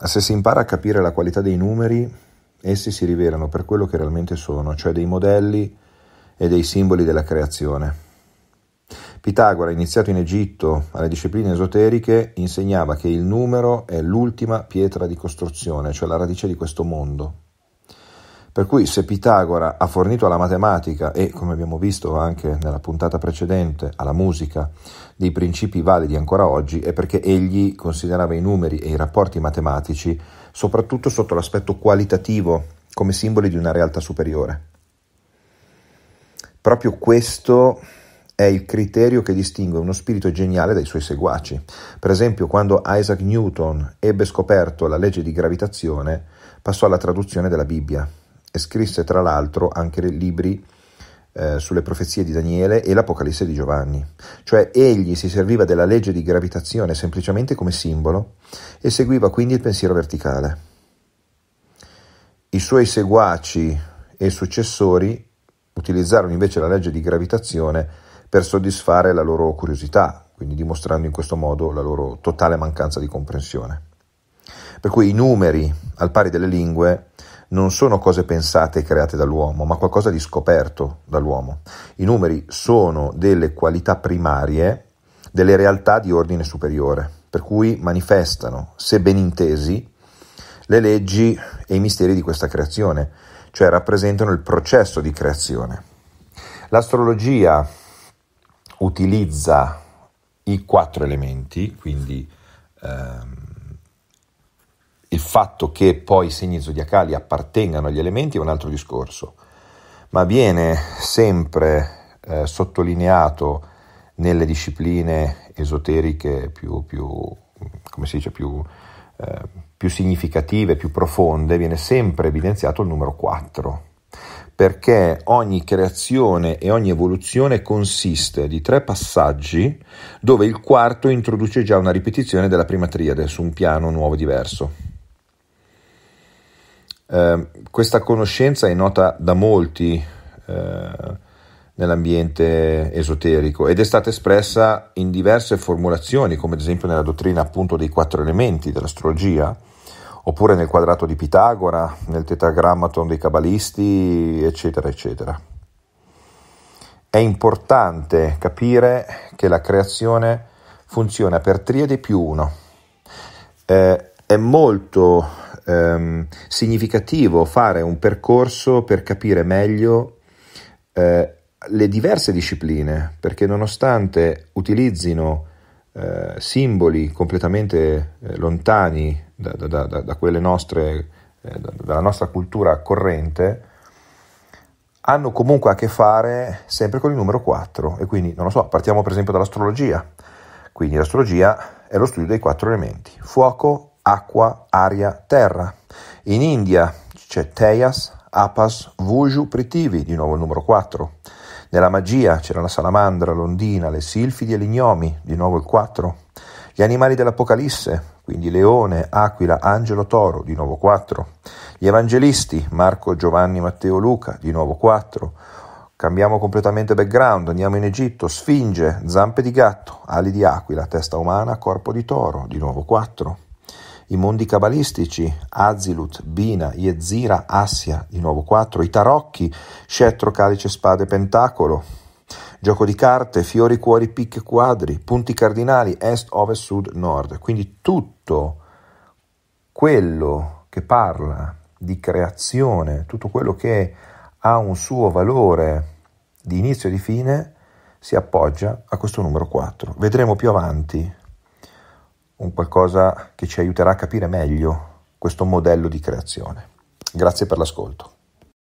Se si impara a capire la qualità dei numeri, essi si rivelano per quello che realmente sono, cioè dei modelli e dei simboli della creazione. Pitagora, iniziato in Egitto alle discipline esoteriche, insegnava che il numero è l'ultima pietra di costruzione, cioè la radice di questo mondo. Per cui se Pitagora ha fornito alla matematica e, come abbiamo visto anche nella puntata precedente, alla musica, dei principi validi ancora oggi, è perché egli considerava i numeri e i rapporti matematici soprattutto sotto l'aspetto qualitativo come simboli di una realtà superiore. Proprio questo è il criterio che distingue uno spirito geniale dai suoi seguaci. Per esempio, quando Isaac Newton ebbe scoperto la legge di gravitazione, passò alla traduzione della Bibbia e scrisse tra l'altro anche libri eh, sulle profezie di Daniele e l'Apocalisse di Giovanni. Cioè egli si serviva della legge di gravitazione semplicemente come simbolo e seguiva quindi il pensiero verticale. I suoi seguaci e successori utilizzarono invece la legge di gravitazione per soddisfare la loro curiosità, quindi dimostrando in questo modo la loro totale mancanza di comprensione. Per cui i numeri, al pari delle lingue, non sono cose pensate e create dall'uomo, ma qualcosa di scoperto dall'uomo. I numeri sono delle qualità primarie, delle realtà di ordine superiore, per cui manifestano, se ben intesi, le leggi e i misteri di questa creazione, cioè rappresentano il processo di creazione. L'astrologia utilizza i quattro elementi, quindi ehm, il fatto che poi i segni zodiacali appartengano agli elementi è un altro discorso, ma viene sempre eh, sottolineato nelle discipline esoteriche più, più, dice, più, eh, più significative, più profonde, viene sempre evidenziato il numero 4, perché ogni creazione e ogni evoluzione consiste di tre passaggi dove il quarto introduce già una ripetizione della prima triade su un piano nuovo diverso. Ehm, questa conoscenza è nota da molti eh, nell'ambiente esoterico ed è stata espressa in diverse formulazioni, come ad esempio nella dottrina appunto dei quattro elementi dell'astrologia, oppure nel quadrato di Pitagora, nel tetragrammaton dei cabalisti, eccetera, eccetera. È importante capire che la creazione funziona per triade più uno. Eh, è molto ehm, significativo fare un percorso per capire meglio eh, le diverse discipline, perché nonostante utilizzino eh, simboli completamente eh, lontani da, da, da, da, quelle nostre, eh, dalla nostra cultura corrente, hanno comunque a che fare sempre con il numero 4 e quindi non lo so, partiamo per esempio dall'astrologia. Quindi l'astrologia è lo studio dei quattro elementi: fuoco, acqua, aria, terra. In India c'è Teyas, Apas, Vuju, Pritivi, di nuovo il numero 4. Nella magia c'era la salamandra, l'ondina, le silfidi e gli gnomi, di nuovo il 4. Gli animali dell'Apocalisse, quindi leone, aquila, angelo, toro, di nuovo 4. Gli evangelisti, Marco, Giovanni, Matteo, Luca, di nuovo 4. Cambiamo completamente background, andiamo in Egitto, sfinge, zampe di gatto, ali di aquila, testa umana, corpo di toro, di nuovo 4 i mondi cabalistici, Azilut, Bina, Yezira, Assia, di nuovo 4, i tarocchi, scettro, calice, spade, pentacolo, gioco di carte, fiori, cuori, picche, quadri, punti cardinali, est, ovest, sud, nord. Quindi tutto quello che parla di creazione, tutto quello che ha un suo valore di inizio e di fine, si appoggia a questo numero 4. Vedremo più avanti un qualcosa che ci aiuterà a capire meglio questo modello di creazione. Grazie per l'ascolto.